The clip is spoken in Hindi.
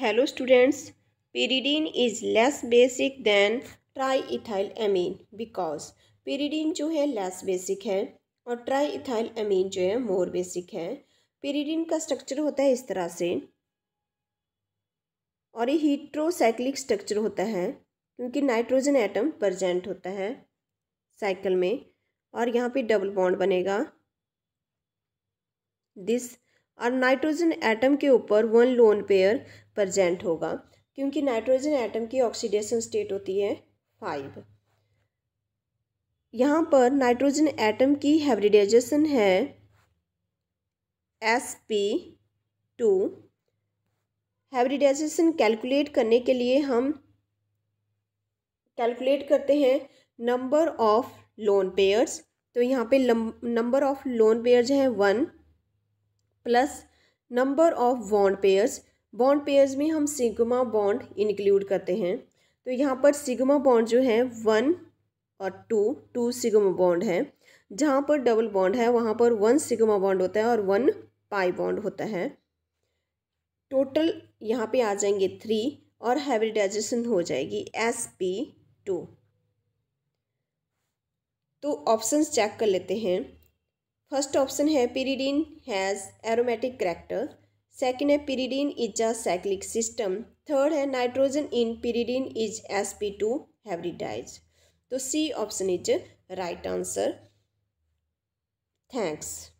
hello students pyridine is less basic than tri ethyl amine because pyridine जो है लेस बेसिक है और ट्राई इथाइल एमीन जो है मोर बेसिक है पेरीडीन का स्ट्रक्चर होता है इस तरह से और ये हीट्रोसाइक्लिक स्ट्रक्चर होता है क्योंकि नाइट्रोजन एटम प्रजेंट होता है साइकिल में और यहाँ पे डबल बॉन्ड बनेगा दिस और नाइट्रोजन एटम के ऊपर वन लोन पेयर प्रजेंट होगा क्योंकि नाइट्रोजन एटम की ऑक्सीडेशन स्टेट होती है फाइव यहाँ पर नाइट्रोजन एटम की हाइब्रिडाइजेशन है S P two hybridization calculate करने के लिए हम कैलकुलेट करते हैं नंबर ऑफ लोन पेयर्स तो यहाँ पे नंबर ऑफ लोन पेयर्स हैं one plus number of bond pairs bond pairs में हम सिग्मा बॉन्ड इंक्लूड करते हैं तो यहाँ पर सिग्मा बॉन्ड जो है वन और टू टू सिग्मा बॉन्ड है जहाँ पर डबल बॉन्ड है वहाँ पर वन सिग्मा बॉन्ड होता है और वन पाई बॉन्ड होता है टोटल यहाँ पे आ जाएंगे थ्री और हाइब्रिडाइजेशन हो जाएगी एस पी टू तो ऑप्शन चेक कर लेते हैं फर्स्ट ऑप्शन है pyridine has aromatic character second है pyridine is a cyclic system third है nitrogen in pyridine is S P two hybridize तो C option is right answer thanks